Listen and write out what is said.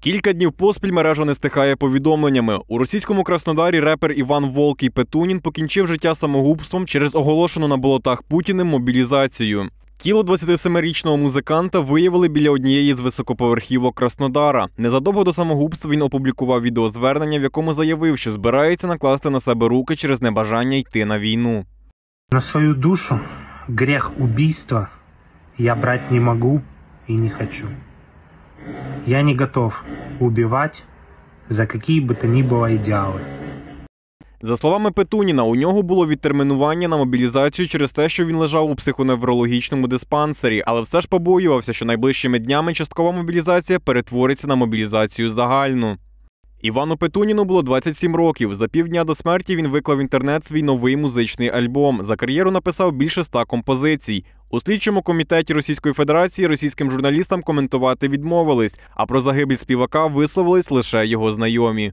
Кілька днів поспіль мережа не стихає повідомленнями. У російському Краснодарі репер Іван Волкій Петунін покінчив життя самогубством через оголошену на болотах Путіним мобілізацію. Тіло 27-річного музиканта виявили біля однієї з високоповерхівок Краснодара. Незадовго до самогубства він опублікував відеозвернення, в якому заявив, що збирається накласти на себе руки через небажання йти на війну. На свою душу гріх убійства я брати не можу і не хочу. Я не готов убивать за какие би то ні було ідеали. За словами Петуніна, у нього було відтермінування на мобілізацію через те, що він лежав у психоневрологічному диспансері, але все ж побоювався, що найближчими днями часткова мобілізація перетвориться на мобілізацію загальну. Івану Петуніну було 27 років. За півдня до смерті він виклав в інтернет свій новий музичний альбом. За кар'єру написав більше ста композицій. У слідчому комітеті Російської Федерації російським журналістам коментувати відмовились. А про загибель співака висловились лише його знайомі.